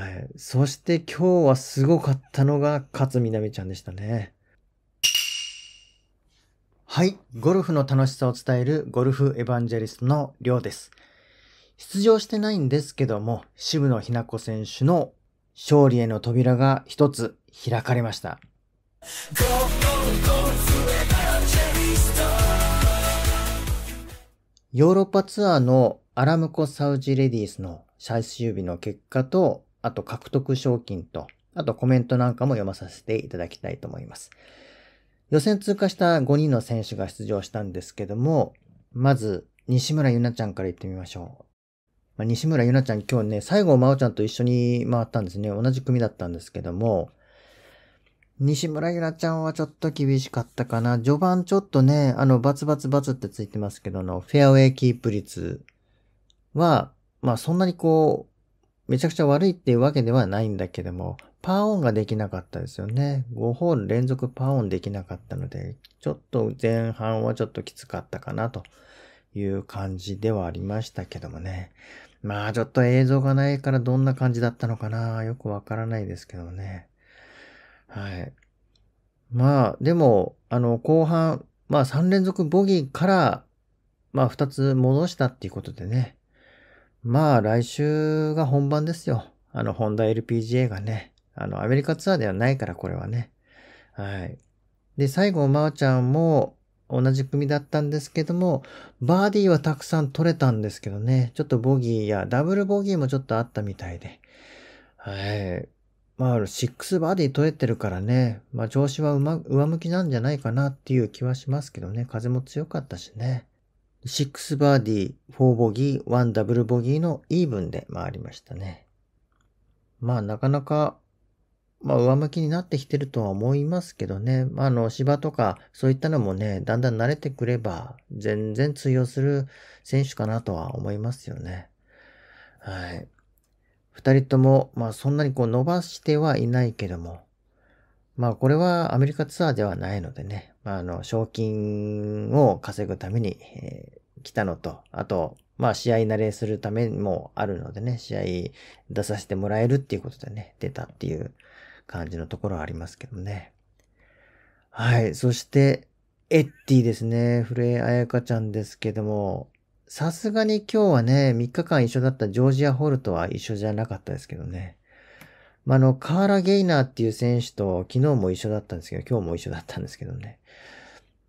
はい。そして今日はすごかったのが勝みなみちゃんでしたね。はい。ゴルフの楽しさを伝えるゴルフエヴァンジェリストのりょうです。出場してないんですけども、渋野日向子選手の勝利への扉が一つ開かれました。ヨーロッパツアーのアラムコサウジレディースの最終日の結果と、あと獲得賞金と、あとコメントなんかも読まさせていただきたいと思います。予選通過した5人の選手が出場したんですけども、まず、西村ゆなちゃんから行ってみましょう。まあ、西村ゆなちゃん今日ね、最後真央ちゃんと一緒に回ったんですね。同じ組だったんですけども、西村ゆなちゃんはちょっと厳しかったかな。序盤ちょっとね、あの、バツバツバツってついてますけどの、フェアウェイキープ率は、まあそんなにこう、めちゃくちゃ悪いっていうわけではないんだけども、パーオンができなかったですよね。5ホール連続パーオンできなかったので、ちょっと前半はちょっときつかったかなという感じではありましたけどもね。まあちょっと映像がないからどんな感じだったのかなよくわからないですけどもね。はい。まあでも、あの後半、まあ3連続ボギーから、まあ2つ戻したっていうことでね。まあ来週が本番ですよ。あの、ホンダ LPGA がね。あの、アメリカツアーではないからこれはね。はい。で、最後、まおちゃんも同じ組だったんですけども、バーディーはたくさん取れたんですけどね。ちょっとボギーやダブルボギーもちょっとあったみたいで。はい。まあ、6バーディー取れてるからね。まあ、調子は、ま、上向きなんじゃないかなっていう気はしますけどね。風も強かったしね。6バーディー、4ボギー、1ダブルボギーのイーブンで回りましたね。まあなかなか、まあ上向きになってきてるとは思いますけどね。まああの芝とかそういったのもね、だんだん慣れてくれば全然通用する選手かなとは思いますよね。はい。二人とも、まあそんなにこう伸ばしてはいないけども、まあこれはアメリカツアーではないのでね、まああの賞金を稼ぐために、えー来たのと、あと、まあ試合慣れするためもあるのでね、試合出させてもらえるっていうことでね、出たっていう感じのところはありますけどね。はい。そして、エッティですね。古江彩香ちゃんですけども、さすがに今日はね、3日間一緒だったジョージア・ホールとは一緒じゃなかったですけどね。まあ、あの、カーラ・ゲイナーっていう選手と昨日も一緒だったんですけど、今日も一緒だったんですけどね。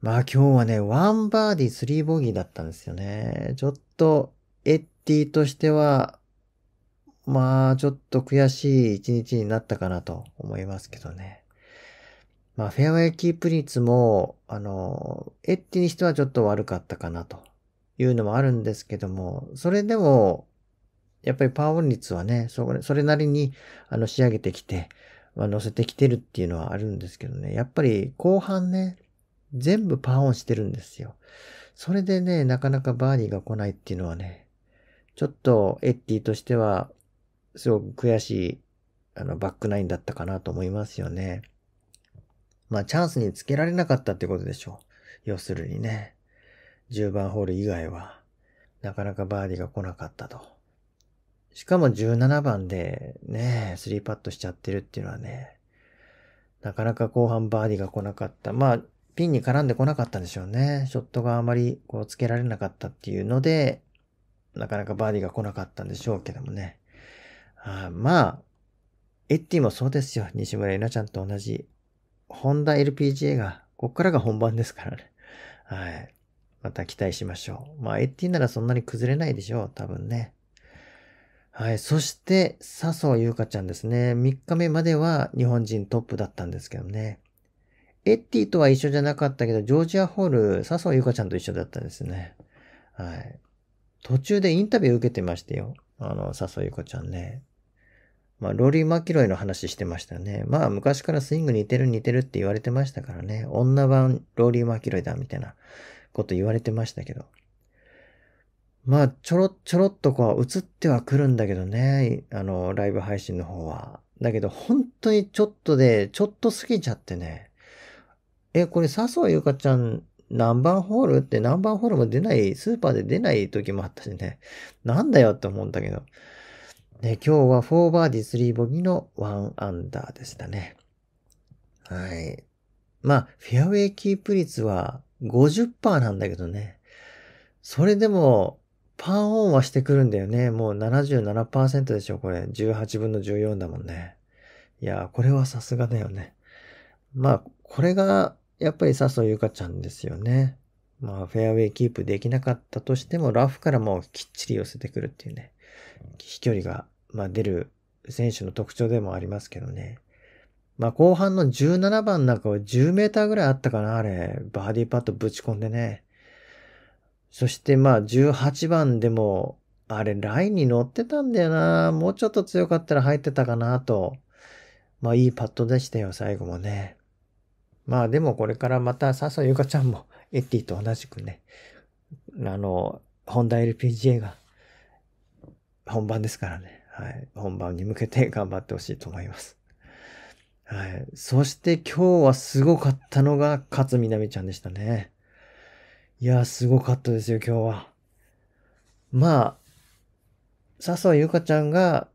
まあ今日はね、ワンバーディー、スリーボギーだったんですよね。ちょっと、エッティとしては、まあちょっと悔しい一日になったかなと思いますけどね。まあフェアウェイキープ率も、あの、エッティにしてはちょっと悪かったかなというのもあるんですけども、それでも、やっぱりパーオン率はね、それなりにあの仕上げてきて、乗せてきてるっていうのはあるんですけどね。やっぱり後半ね、全部パーオンしてるんですよ。それでね、なかなかバーディーが来ないっていうのはね、ちょっとエッティとしては、すごく悔しい、あの、バックナインだったかなと思いますよね。まあ、チャンスにつけられなかったってことでしょう。要するにね、10番ホール以外は、なかなかバーディーが来なかったと。しかも17番でね、3パットしちゃってるっていうのはね、なかなか後半バーディーが来なかった。まあ、ピンに絡んでこなかったんでしょうね。ショットがあまりこうつけられなかったっていうので、なかなかバーディーが来なかったんでしょうけどもね。あまあ、エッティもそうですよ。西村稲ちゃんと同じ。ホンダ LPGA が、こっからが本番ですからね。はい。また期待しましょう。まあ、エッティならそんなに崩れないでしょう。多分ね。はい。そして、笹生優香ちゃんですね。3日目までは日本人トップだったんですけどね。エッティとは一緒じゃなかったけど、ジョージアホール、笹生ゆかちゃんと一緒だったんですね。はい。途中でインタビュー受けてましたよ。あの、笹生ゆかちゃんね。まあ、ローリー・マキロイの話してましたね。まあ、昔からスイング似てる似てるって言われてましたからね。女版ローリー・マキロイだみたいなこと言われてましたけど。まあ、ちょろちょろっとこう映ってはくるんだけどね。あの、ライブ配信の方は。だけど、本当にちょっとで、ちょっと過ぎちゃってね。え、これ笹生優香ちゃん何番ホールって何番ホールも出ない、スーパーで出ない時もあったしね。なんだよって思うんだけど。ね、今日は4バーディー3ボギーの1アンダーでしたね。はい。まあ、フェアウェイキープ率は50%なんだけどね。それでも、パーオンはしてくるんだよね。もう77%でしょ、これ。18分の14だもんね。いや、これはさすがだよね。まあ、これがやっぱり笹生ゆかちゃんですよね。まあ、フェアウェイキープできなかったとしても、ラフからもうきっちり寄せてくるっていうね、飛距離が、まあ、出る選手の特徴でもありますけどね。まあ、後半の17番なんかは10メーターぐらいあったかな、あれ。バーディーパットぶち込んでね。そしてまあ、18番でも、あれ、ラインに乗ってたんだよな。もうちょっと強かったら入ってたかなと。まあ、いいパットでしたよ、最後もね。まあでもこれからまた笹ゆかちゃんもエッティと同じくね、あの、ホンダ LPGA が本番ですからね。はい。本番に向けて頑張ってほしいと思います。はい。そして今日はすごかったのが勝みなみちゃんでしたね。いや、すごかったですよ、今日は。まあ、笹生ゆ香ちゃんが、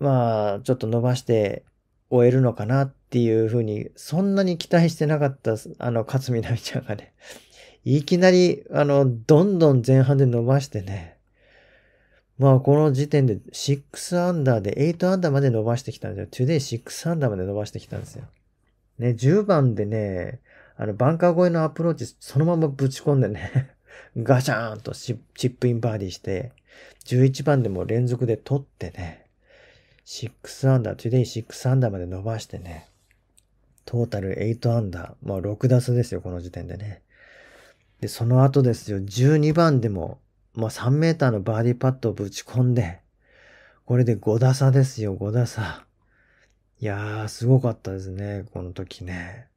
まあ、ちょっと伸ばして終えるのかなっっていうふうに、そんなに期待してなかった、あの、勝みなみちゃんがね、いきなり、あの、どんどん前半で伸ばしてね、まあ、この時点で6アンダーで8アンダーまで伸ばしてきたんですよ。トゥデイ6アンダーまで伸ばしてきたんですよ。ね、10番でね、あの、バンカー越えのアプローチ、そのままぶち込んでね ガシャーンとチップインバーディーして、11番でも連続で取ってね、6アンダー、トゥデイ6アンダーまで伸ばしてね、トータル8アンダー。まあ6打数ですよ、この時点でね。で、その後ですよ、12番でも、まあ3メーターのバーディーパットをぶち込んで、これで5打差ですよ、5打差。いやー、すごかったですね、この時ね。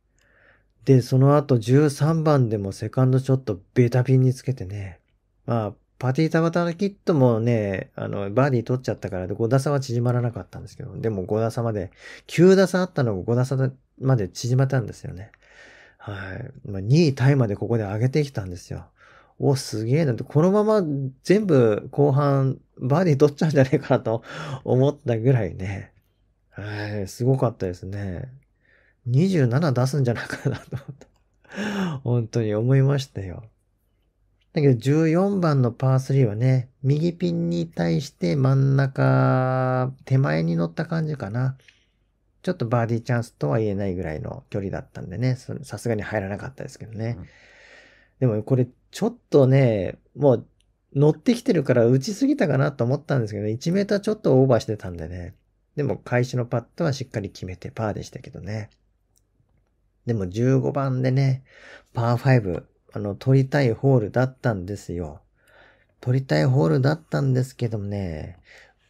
で、その後13番でもセカンドショットベタピンにつけてね。まあ、パティタバタのキットもね、あの、バーディー取っちゃったからで5打差は縮まらなかったんですけど、でも5打差まで、9打差あったのが5打差まで縮まったんですよね。はい。まあ、2位タイまでここで上げてきたんですよ。お、すげえなんて、このまま全部後半バーディー取っちゃうんじゃねえかなと 思ったぐらいね。はい、すごかったですね。27出すんじゃないかなと思った。本当に思いましたよ。だけど14番のパー3はね、右ピンに対して真ん中、手前に乗った感じかな。ちょっとバーディーチャンスとは言えないぐらいの距離だったんでね、さすがに入らなかったですけどね。うん、でもこれちょっとね、もう乗ってきてるから打ちすぎたかなと思ったんですけど、ね、1メーターちょっとオーバーしてたんでね。でも開始のパットはしっかり決めてパーでしたけどね。でも15番でね、パー5、あの、取りたいホールだったんですよ。取りたいホールだったんですけどもね、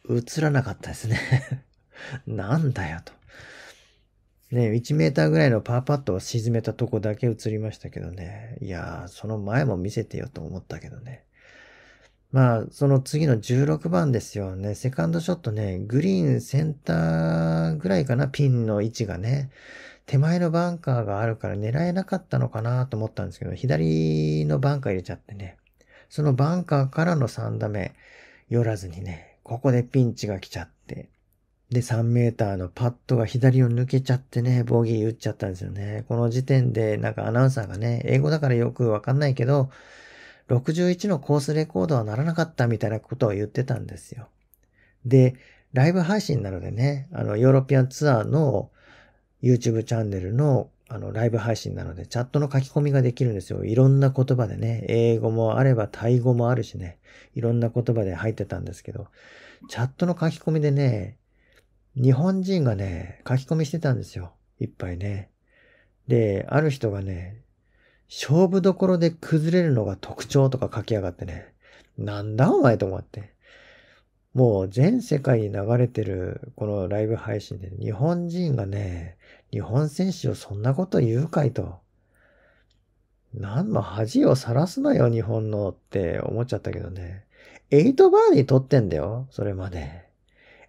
映らなかったですね なんだよと。ね、1メーターぐらいのパーパットを沈めたとこだけ映りましたけどね。いやー、その前も見せてよと思ったけどね。まあ、その次の16番ですよね。セカンドショットね、グリーンセンターぐらいかな、ピンの位置がね。手前のバンカーがあるから狙えなかったのかなと思ったんですけど、左のバンカー入れちゃってね。そのバンカーからの3打目、寄らずにね、ここでピンチが来ちゃって。で、3メーターのパッドが左を抜けちゃってね、ボギー打っちゃったんですよね。この時点で、なんかアナウンサーがね、英語だからよくわかんないけど、61のコースレコードはならなかったみたいなことを言ってたんですよ。で、ライブ配信なのでね、あの、ヨーロピアンツアーの YouTube チャンネルのあの、ライブ配信なので、チャットの書き込みができるんですよ。いろんな言葉でね、英語もあればタイ語もあるしね、いろんな言葉で入ってたんですけど、チャットの書き込みでね、日本人がね、書き込みしてたんですよ。いっぱいね。で、ある人がね、勝負どころで崩れるのが特徴とか書きやがってね。なんだお前と思って。もう全世界に流れてるこのライブ配信で日本人がね、日本選手をそんなこと言うかいと。なんも恥をさらすなよ、日本のって思っちゃったけどね。8バーディー取ってんだよ、それまで。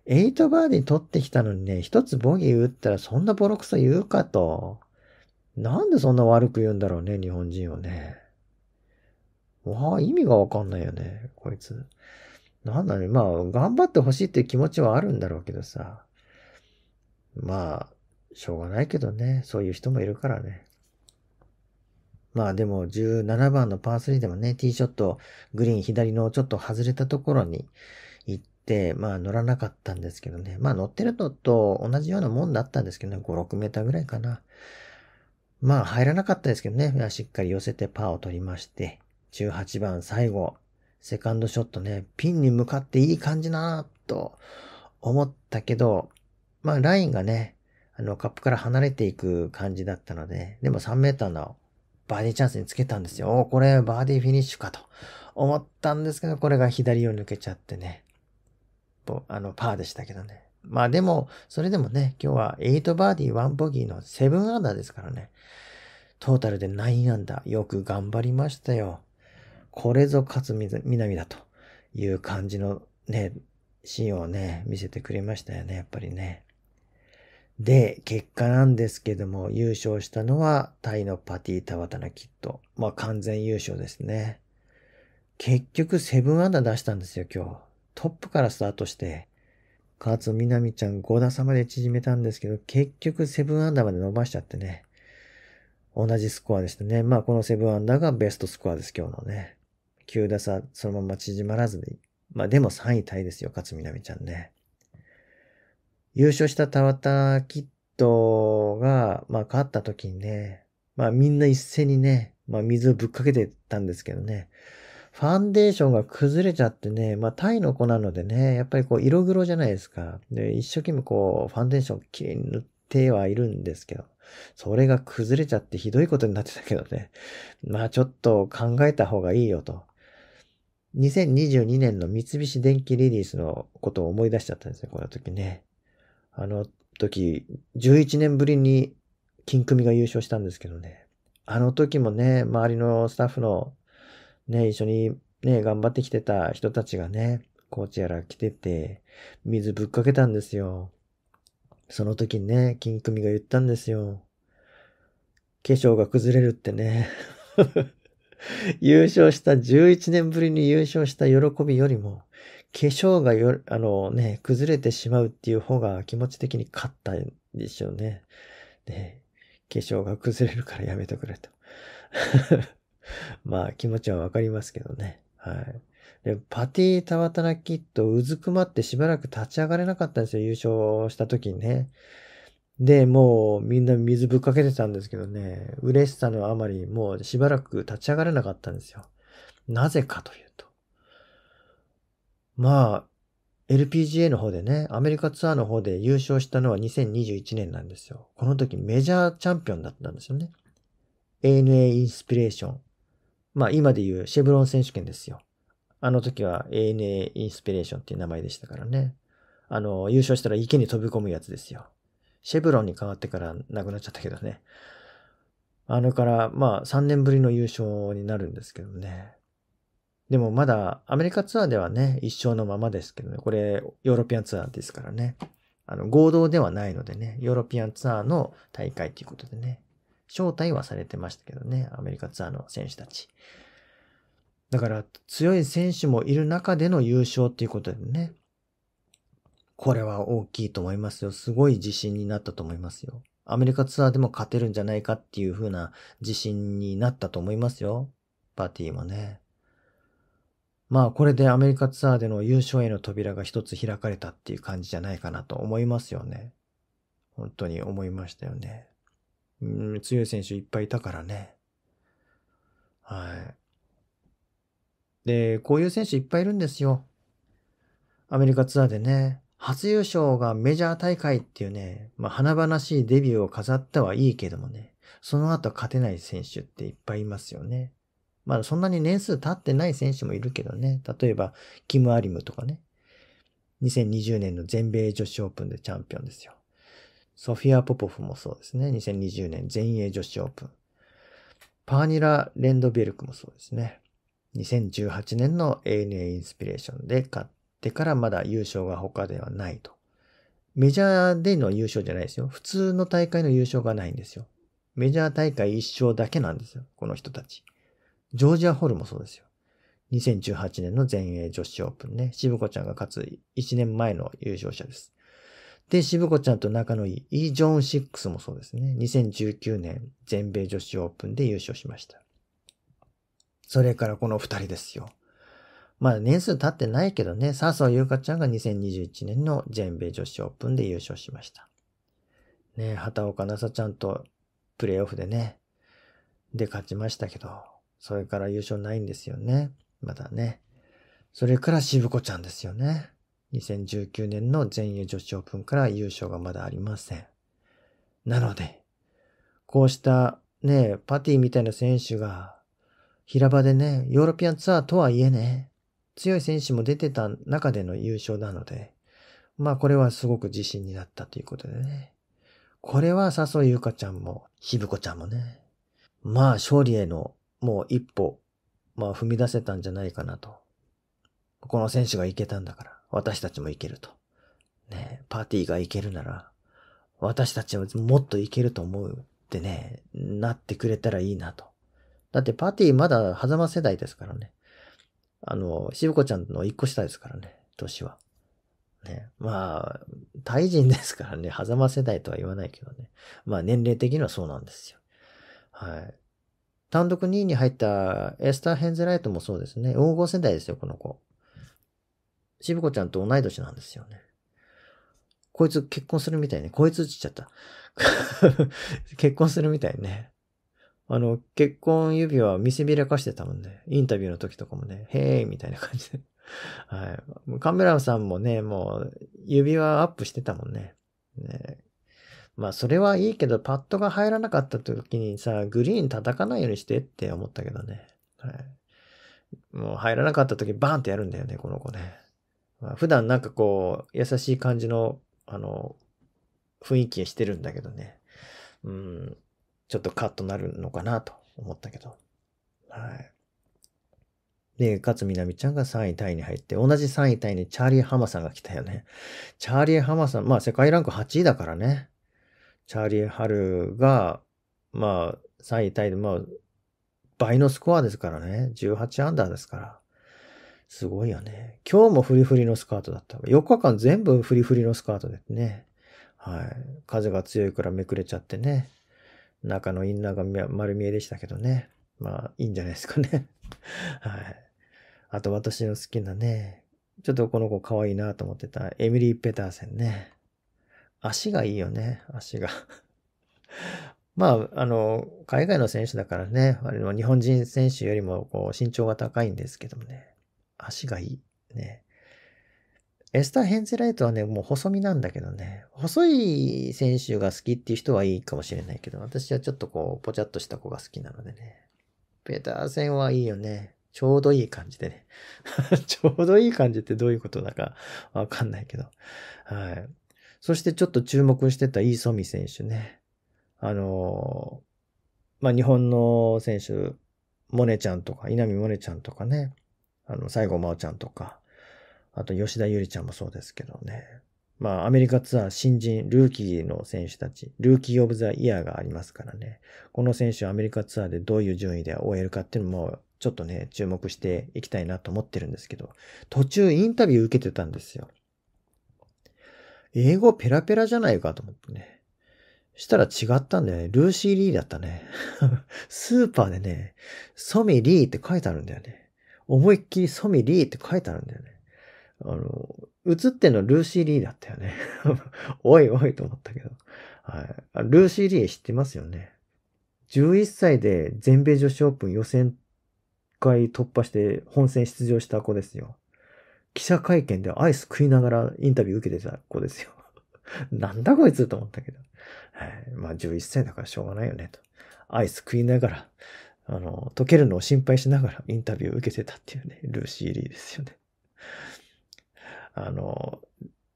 8バーディー取ってきたのにね、一つボギー打ったらそんなボロクソ言うかと。なんでそんな悪く言うんだろうね、日本人をね。わあ、意味がわかんないよね、こいつ。なんだね、まあ、頑張ってほしいっていう気持ちはあるんだろうけどさ。まあ、しょうがないけどね、そういう人もいるからね。まあでも17番のパー3でもね、ティーショット、グリーン左のちょっと外れたところに、、まあ乗らなかったんですけどね。まあ乗ってるのと同じようなもんだったんですけどね。5、6メーターぐらいかな。まあ入らなかったですけどね。しっかり寄せてパーを取りまして。18番最後、セカンドショットね、ピンに向かっていい感じなぁと思ったけど、まあラインがね、あのカップから離れていく感じだったので、でも3メーターのバーディーチャンスにつけたんですよ。おこれバーディーフィニッシュかと思ったんですけど、これが左を抜けちゃってね。と、あの、パーでしたけどね。まあでも、それでもね、今日は8バーディー1ボギーの7アンダーですからね。トータルで9アンダー。よく頑張りましたよ。これぞ勝南だという感じのね、シーンをね、見せてくれましたよね、やっぱりね。で、結果なんですけども、優勝したのはタイのパティ・タワタナ・キット。まあ完全優勝ですね。結局7アンダー出したんですよ、今日。トップからスタートして、勝みなみちゃん5打差まで縮めたんですけど、結局7アンダーまで伸ばしちゃってね。同じスコアでしたね。まあこの7アンダーがベストスコアです、今日のね。9打差、そのまま縮まらずに。まあでも3位タイですよ、勝みなみちゃんね。優勝したタワタキットが、まあ勝った時にね、まあみんな一斉にね、まあ水をぶっかけてたんですけどね。ファンデーションが崩れちゃってね、まあ、タイの子なのでね、やっぱりこう、色黒じゃないですか。で、一生懸命こう、ファンデーション綺麗に塗ってはいるんですけど、それが崩れちゃってひどいことになってたけどね。まあ、ちょっと考えた方がいいよと。2022年の三菱電機リリースのことを思い出しちゃったんですね、この時ね。あの時、11年ぶりに金組が優勝したんですけどね。あの時もね、周りのスタッフのね、一緒にね、頑張ってきてた人たちがね、コーチやら来てて、水ぶっかけたんですよ。その時にね、金組が言ったんですよ。化粧が崩れるってね。優勝した、11年ぶりに優勝した喜びよりも、化粧がよ、あのね、崩れてしまうっていう方が気持ち的に勝ったんでしょうね。で、化粧が崩れるからやめてくれと。まあ気持ちはわかりますけどね。はい。で、パティ・タワタナキット、うずくまってしばらく立ち上がれなかったんですよ、優勝した時にね。で、もうみんな水ぶっかけてたんですけどね、嬉しさのあまり、もうしばらく立ち上がれなかったんですよ。なぜかというと。まあ、LPGA の方でね、アメリカツアーの方で優勝したのは2021年なんですよ。この時メジャーチャンピオンだったんですよね。ANA インスピレーション。まあ今で言うシェブロン選手権ですよ。あの時は ANA インスピレーションっていう名前でしたからね。あの、優勝したら池に飛び込むやつですよ。シェブロンに変わってからなくなっちゃったけどね。あのから、まあ3年ぶりの優勝になるんですけどね。でもまだアメリカツアーではね、一勝のままですけどね。これ、ヨーロピアンツアーですからね。あの、合同ではないのでね。ヨーロピアンツアーの大会ということでね。招待はされてましたけどね、アメリカツアーの選手たち。だから強い選手もいる中での優勝っていうことでね、これは大きいと思いますよ。すごい自信になったと思いますよ。アメリカツアーでも勝てるんじゃないかっていう風な自信になったと思いますよ。パーティーもね。まあこれでアメリカツアーでの優勝への扉が一つ開かれたっていう感じじゃないかなと思いますよね。本当に思いましたよね。うん、強い選手いっぱいいたからね。はい。で、こういう選手いっぱいいるんですよ。アメリカツアーでね、初優勝がメジャー大会っていうね、まあ、華々しいデビューを飾ったはいいけどもね、その後勝てない選手っていっぱいいますよね。まだそんなに年数経ってない選手もいるけどね、例えば、キム・アリムとかね、2020年の全米女子オープンでチャンピオンですよ。ソフィア・ポポフもそうですね。2020年全英女子オープン。パーニラ・レンドベルクもそうですね。2018年の ANA インスピレーションで勝ってからまだ優勝が他ではないと。メジャーでの優勝じゃないですよ。普通の大会の優勝がないんですよ。メジャー大会1勝だけなんですよ。この人たち。ジョージア・ホルもそうですよ。2018年の全英女子オープンね。渋子ちゃんが勝つ1年前の優勝者です。で、しぶ子ちゃんと仲のいいイ・ージョン6もそうですね。2019年全米女子オープンで優勝しました。それからこの二人ですよ。まだ年数経ってないけどね、笹生優香ちゃんが2021年の全米女子オープンで優勝しました。ね、畑岡奈紗ちゃんとプレイオフでね、で勝ちましたけど、それから優勝ないんですよね。まだね。それからしぶ子ちゃんですよね。2019年の全英女子オープンから優勝がまだありません。なので、こうしたね、パティみたいな選手が、平場でね、ヨーロピアンツアーとはいえね、強い選手も出てた中での優勝なので、まあこれはすごく自信になったということでね。これは笹生優香ちゃんも、ひぶこちゃんもね、まあ勝利へのもう一歩、まあ踏み出せたんじゃないかなと。この選手がいけたんだから。私たちも行けると。ね、パーティーが行けるなら、私たちももっと行けると思うってね、なってくれたらいいなと。だってパーティーまだ狭間世代ですからね。あの、しぶこちゃんの一個下ですからね、年は。ね。まあ、タイ人ですからね、狭間世代とは言わないけどね。まあ年齢的にはそうなんですよ。はい。単独2位に入ったエスター・ヘンゼライトもそうですね。黄金世代ですよ、この子。渋子ちゃんと同い年なんですよね。こいつ結婚するみたいね。こいつちっちゃった。結婚するみたいね。あの、結婚指輪見せびらかしてたもんね。インタビューの時とかもね、へーみたいな感じで。はい。カメラさんもね、もう指輪アップしてたもんね。ねまあ、それはいいけど、パッドが入らなかった時にさ、グリーン叩かないようにしてって思ったけどね。はい。もう入らなかった時バーンってやるんだよね、この子ね。普段なんかこう、優しい感じの、あの、雰囲気してるんだけどね。うん、ちょっとカットなるのかなと思ったけど。はい。で、勝みなみちゃんが3位タイに入って、同じ3位タイにチャーリー・ハマさんが来たよね。チャーリー・ハマさん、まあ世界ランク8位だからね。チャーリー・ハルが、まあ3位タイで、まあ倍のスコアですからね。18アンダーですから。すごいよね。今日もフリフリのスカートだった。4日間全部フリフリのスカートですね。はい。風が強いからめくれちゃってね。中のインナーが丸見えでしたけどね。まあ、いいんじゃないですかね。はい。あと私の好きなね、ちょっとこの子可愛いなと思ってたエミリー・ペターセンね。足がいいよね、足が まあ、あの、海外の選手だからね、あの日本人選手よりもこう身長が高いんですけどもね。足がいい。ね。エスター・ヘンゼライトはね、もう細身なんだけどね。細い選手が好きっていう人はいいかもしれないけど、私はちょっとこう、ぽちゃっとした子が好きなのでね。ペターセンはいいよね。ちょうどいい感じでね。ちょうどいい感じってどういうことだかわかんないけど。はい。そしてちょっと注目してたイーソミ選手ね。あのー、まあ、日本の選手、モネちゃんとか、稲見モネちゃんとかね。あの、西郷真央ちゃんとか、あと吉田ゆりちゃんもそうですけどね。まあ、アメリカツアー新人、ルーキーの選手たち、ルーキーオブザイヤーがありますからね。この選手アメリカツアーでどういう順位で終えるかっていうのも、ちょっとね、注目していきたいなと思ってるんですけど、途中インタビュー受けてたんですよ。英語ペラペラじゃないかと思ってね。したら違ったんだよね。ルーシー・リーだったね。スーパーでね、ソミ・リーって書いてあるんだよね。思いっきりソミリーって書いてあるんだよね。あの、映ってんのルーシー・リーだったよね おいおいと思ったけど。はい。ルーシー・リー知ってますよね。11歳で全米女子オープン予選会突破して本戦出場した子ですよ。記者会見でアイス食いながらインタビュー受けてた子ですよ。なんだこいつと思ったけど。はい。まあ11歳だからしょうがないよねと。アイス食いながらあの、溶けるのを心配しながらインタビューを受けてたっていうね、ルーシー・リーですよね。あの、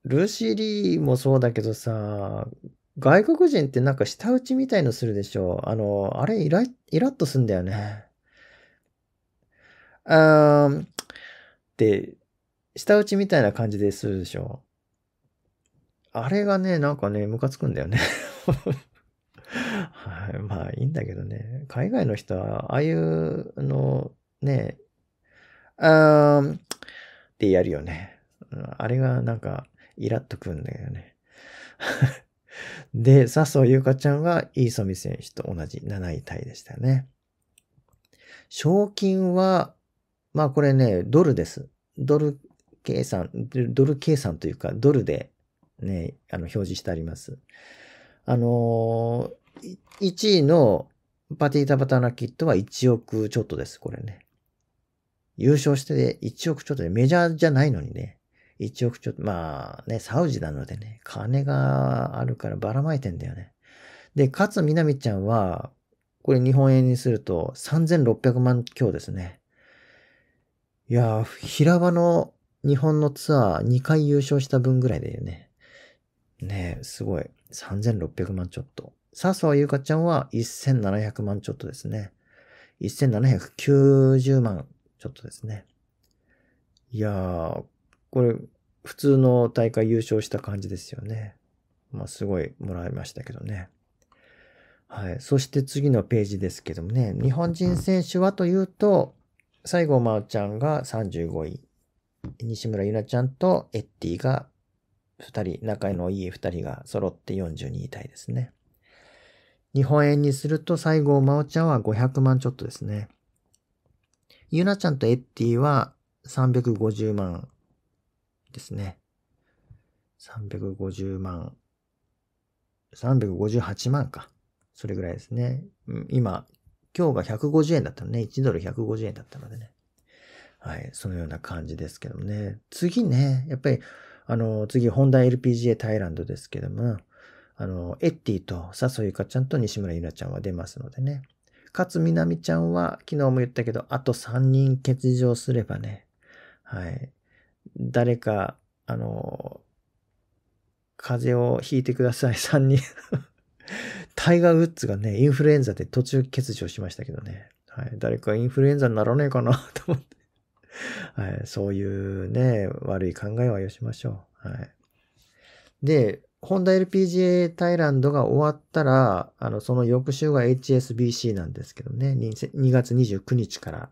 ルーシー・リーもそうだけどさ、外国人ってなんか舌打ちみたいのするでしょ。あの、あれイライラッとすんだよね。あーって、舌打ちみたいな感じでするでしょ。あれがね、なんかね、ムカつくんだよねはい。まあいいんだけどね。海外の人は、ああいうの、ね、あーってやるよね。あれがなんか、イラっとくんだけどね。で、笹生優香ちゃんは、イーソミ選手と同じ7位タイでしたね。賞金は、まあこれね、ドルです。ドル計算、ドル計算というか、ドルでね、あの、表示してあります。あのー、1位のパティタバタナキットは1億ちょっとです、これね。優勝して1億ちょっとで、メジャーじゃないのにね。1億ちょっと、まあね、サウジなのでね、金があるからばらまいてんだよね。で、勝みなみちゃんは、これ日本円にすると3600万強ですね。いや平場の日本のツアー2回優勝した分ぐらいだよね。ねすごい。3600万ちょっと。笹生優香ちゃんは1700万ちょっとですね。1790万ちょっとですね。いやー、これ、普通の大会優勝した感じですよね。まあ、すごいもらいましたけどね。はい。そして次のページですけどもね、日本人選手はというと、西郷真央ちゃんが35位、西村優奈ちゃんとエッティが2人、仲のいい2人が揃って42位タイですね。日本円にすると西郷真央ちゃんは500万ちょっとですね。ゆなちゃんとエッティは350万ですね。350万。358万か。それぐらいですね。今、今日が150円だったのね。1ドル150円だったのでね。はい。そのような感じですけどもね。次ね、やっぱり、あの、次、ホンダ LPGA タイランドですけども、あの、エッティと笹ゆかちゃんと西村ゆなちゃんは出ますのでね。勝みなみちゃんは、昨日も言ったけど、あと3人欠場すればね、はい。誰か、あの、風邪をひいてください、3 人タイガー・ウッズがね、インフルエンザで途中欠場しましたけどね。はい。誰かインフルエンザにならねえかな と思って。はい。そういうね、悪い考えはよしましょう。はい。で、ホンダ LPGA タイランドが終わったら、あの、その翌週が HSBC なんですけどね、2月29日から。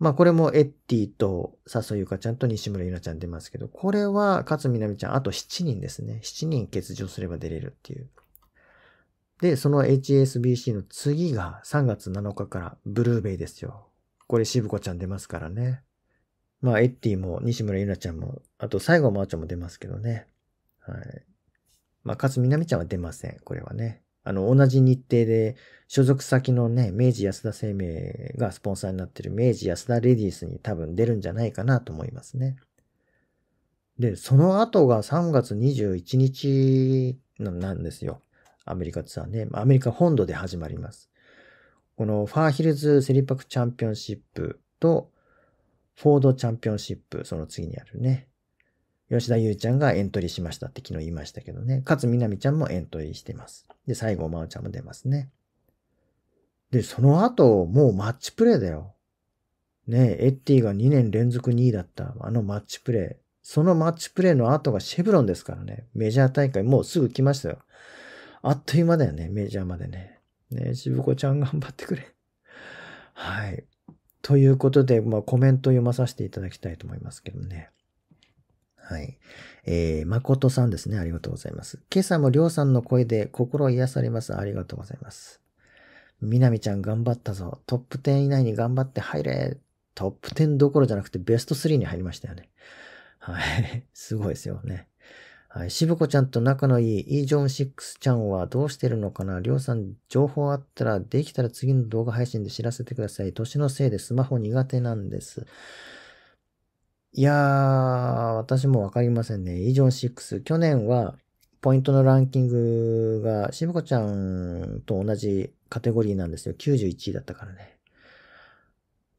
まあ、これもエッティと笹ゆかちゃんと西村ゆなちゃん出ますけど、これは勝みなみちゃん、あと7人ですね。7人欠場すれば出れるっていう。で、その HSBC の次が3月7日からブルーベイですよ。これ渋子ちゃん出ますからね。まあ、エッティも西村ゆなちゃんも、あと最後マーチョも出ますけどね。はい。まあ、かつみなみちゃんは出ません。これはね。あの、同じ日程で、所属先のね、明治安田生命がスポンサーになってる明治安田レディースに多分出るんじゃないかなと思いますね。で、その後が3月21日なんですよ。アメリカツアーね。アメリカ本土で始まります。このファーヒルズセリパクチャンピオンシップと、フォードチャンピオンシップ、その次にあるね。吉田優ちゃんがエントリーしましたって昨日言いましたけどね。勝みなみちゃんもエントリーしてます。で、最後、まおちゃんも出ますね。で、その後、もうマッチプレイだよ。ねエッティが2年連続2位だったあのマッチプレイ。そのマッチプレイの後がシェブロンですからね。メジャー大会もうすぐ来ましたよ。あっという間だよね、メジャーまでね。ねぶ子ちゃん頑張ってくれ。はい。ということで、まあコメント読まさせていただきたいと思いますけどね。はい。えー、誠さんですね。ありがとうございます。今朝もりょうさんの声で心癒されます。ありがとうございます。みなみちゃん頑張ったぞ。トップ10以内に頑張って入れ。トップ10どころじゃなくてベスト3に入りましたよね。はい。すごいですよね。はい。しぶこちゃんと仲のいいイージョン6ちゃんはどうしてるのかなりょうさん、情報あったら、できたら次の動画配信で知らせてください。年のせいでスマホ苦手なんです。いやー、私もわかりませんね。イジョン6、去年は、ポイントのランキングが、しぶこちゃんと同じカテゴリーなんですよ。91位だったからね。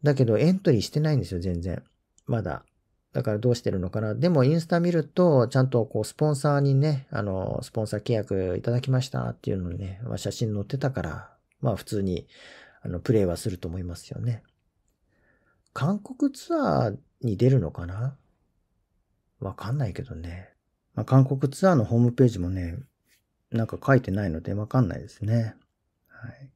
だけど、エントリーしてないんですよ、全然。まだ。だからどうしてるのかな。でも、インスタ見ると、ちゃんと、こう、スポンサーにね、あの、スポンサー契約いただきましたっていうのにね、まあ、写真載ってたから、まあ、普通に、あの、プレイはすると思いますよね。韓国ツアーに出るのかなわかんないけどね。まあ、韓国ツアーのホームページもね、なんか書いてないのでわかんないですね。はい。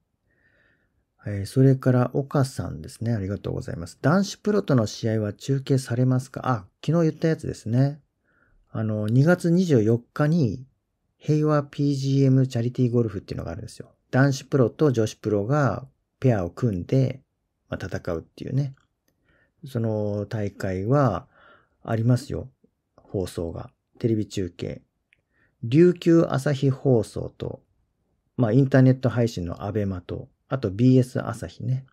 えー、それから、岡さんですね。ありがとうございます。男子プロとの試合は中継されますかあ、昨日言ったやつですね。あの、2月24日に、平和 PGM チャリティーゴルフっていうのがあるんですよ。男子プロと女子プロがペアを組んで、まあ、戦うっていうね。その大会はありますよ。放送が。テレビ中継。琉球朝日放送と、まあインターネット配信のアベマと、あと BS 朝日ね。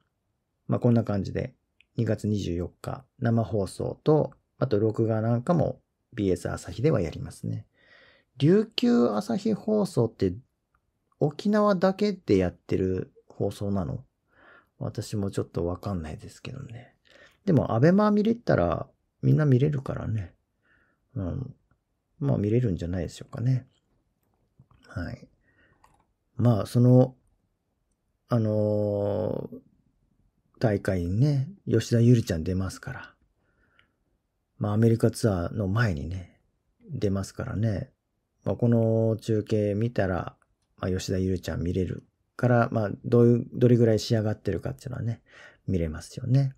まあこんな感じで2月24日生放送と、あと録画なんかも BS 朝日ではやりますね。琉球朝日放送って沖縄だけでやってる放送なの私もちょっとわかんないですけどね。でも、アベマ見れたら、みんな見れるからね。うん。まあ、見れるんじゃないでしょうかね。はい。まあ、その、あのー、大会にね、吉田ゆりちゃん出ますから。まあ、アメリカツアーの前にね、出ますからね。まあ、この中継見たら、まあ、吉田ゆりちゃん見れるから、まあ、どういう、どれぐらい仕上がってるかっていうのはね、見れますよね。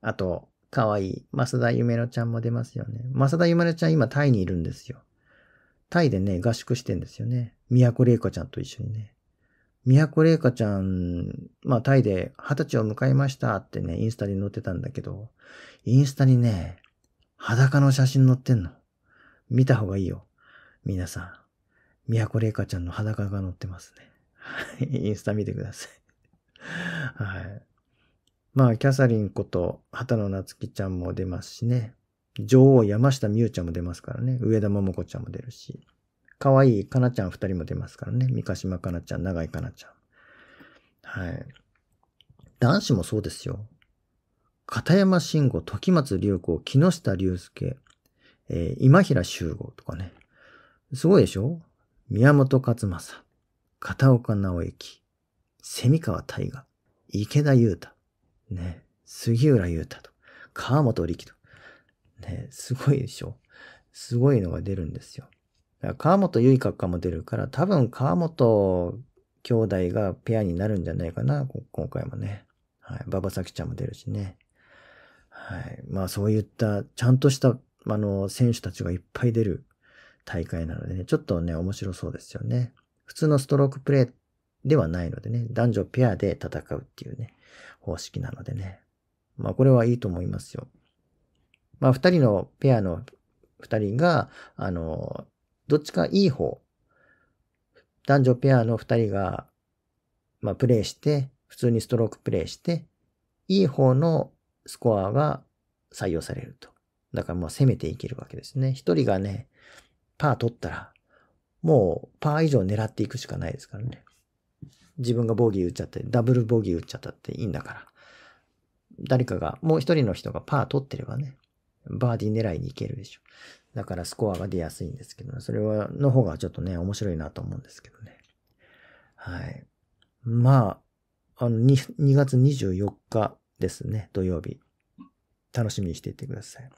あと、かわいい。増田ゆめろちゃんも出ますよね。増田ゆめろちゃん今タイにいるんですよ。タイでね、合宿してんですよね。宮古玲香ちゃんと一緒にね。宮古玲香ちゃん、まあタイで二十歳を迎えましたってね、インスタに載ってたんだけど、インスタにね、裸の写真載ってんの。見た方がいいよ。皆さん。宮古玲香ちゃんの裸が載ってますね。インスタ見てください。はい。まあ、キャサリンこと畑野夏樹ちゃんも出ますしね。女王山下美優ちゃんも出ますからね。上田桃子ちゃんも出るし。可愛いかなちゃん二人も出ますからね。三ヶ島かなちゃん、長井かなちゃん。はい。男子もそうですよ。片山慎吾、時松隆子、木下隆介、えー、今平修吾とかね。すごいでしょ宮本勝正、片岡直之、蝉川大河、池田裕太、ね、杉浦優太と、川本力と、ね、すごいでしょ。すごいのが出るんですよ。だから川本結香かも出るから、多分川本兄弟がペアになるんじゃないかな、今回もね。はい。馬場咲ちゃんも出るしね。はい。まあそういった、ちゃんとした、あの、選手たちがいっぱい出る大会なのでね、ちょっとね、面白そうですよね。普通のストロークプレイではないのでね、男女ペアで戦うっていうね。方式なのでね。まあこれはいいと思いますよ。まあ二人のペアの二人が、あの、どっちかいい方、男女ペアの二人が、まあプレイして、普通にストロークプレイして、いい方のスコアが採用されると。だからもう攻めていけるわけですね。一人がね、パー取ったら、もうパー以上狙っていくしかないですからね。自分がボギー打っちゃって、ダブルボギー打っちゃったっていいんだから。誰かが、もう一人の人がパー取ってればね、バーディー狙いに行けるでしょ。だからスコアが出やすいんですけど、ね、それは、の方がちょっとね、面白いなと思うんですけどね。はい。まあ、あの2、2月24日ですね、土曜日。楽しみにしていてください。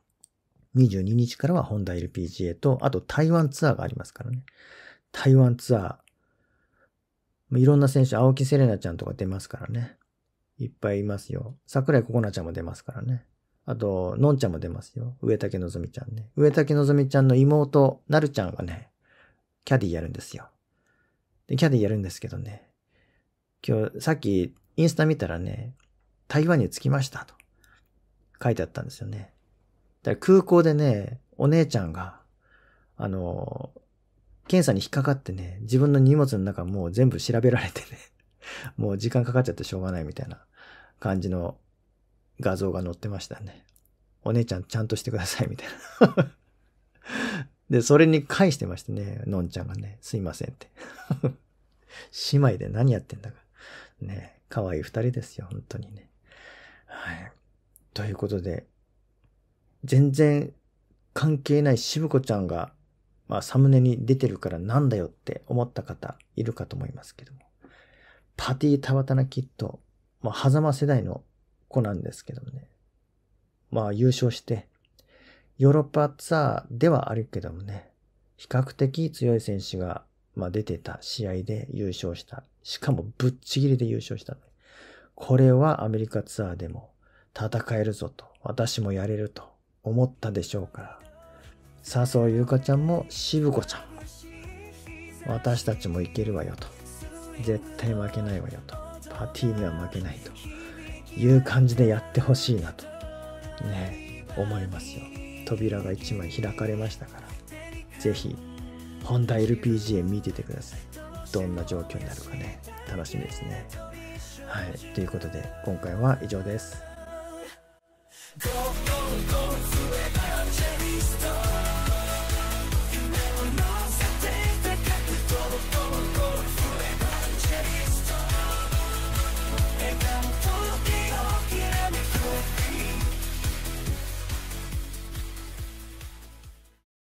22日からはホンダ LPGA と、あと台湾ツアーがありますからね。台湾ツアー、いろんな選手、青木セレナちゃんとか出ますからね。いっぱいいますよ。桜井ココナちゃんも出ますからね。あと、のんちゃんも出ますよ。植竹のぞみちゃんね。植竹のぞみちゃんの妹、なるちゃんがね、キャディやるんですよ。で、キャディやるんですけどね。今日、さっき、インスタ見たらね、台湾に着きましたと書いてあったんですよね。だから空港でね、お姉ちゃんが、あの、検査に引っかかってね、自分の荷物の中もう全部調べられてね、もう時間かかっちゃってしょうがないみたいな感じの画像が載ってましたね。お姉ちゃんちゃんとしてくださいみたいな で、それに返してましたね、のんちゃんがね、すいませんって 姉妹で何やってんだか。ね、可愛い二人ですよ、本当にね。はい。ということで、全然関係ないしぶこちゃんがまあ、サムネに出てるからなんだよって思った方いるかと思いますけども。パティ・タバタナ・キッド、まあ、狭間世代の子なんですけどもね。まあ、優勝して、ヨーロッパツアーではあるけどもね、比較的強い選手が、まあ、出てた試合で優勝した。しかもぶっちぎりで優勝した。これはアメリカツアーでも戦えるぞと、私もやれると思ったでしょうから。笹生優香ちゃんも渋子ちゃん私たちもいけるわよと絶対負けないわよとパーティーには負けないという感じでやってほしいなとね思いますよ扉が1枚開かれましたから是非ホンダ LPGA 見ててくださいどんな状況になるかね楽しみですねはいということで今回は以上です